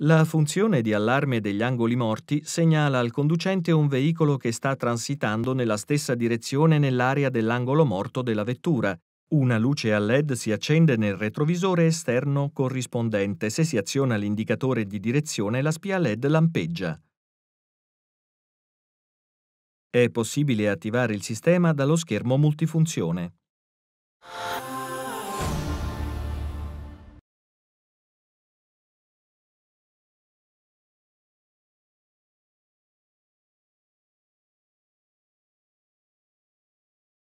La funzione di allarme degli angoli morti segnala al conducente un veicolo che sta transitando nella stessa direzione nell'area dell'angolo morto della vettura. Una luce a LED si accende nel retrovisore esterno corrispondente. Se si aziona l'indicatore di direzione, la spia LED lampeggia. È possibile attivare il sistema dallo schermo multifunzione.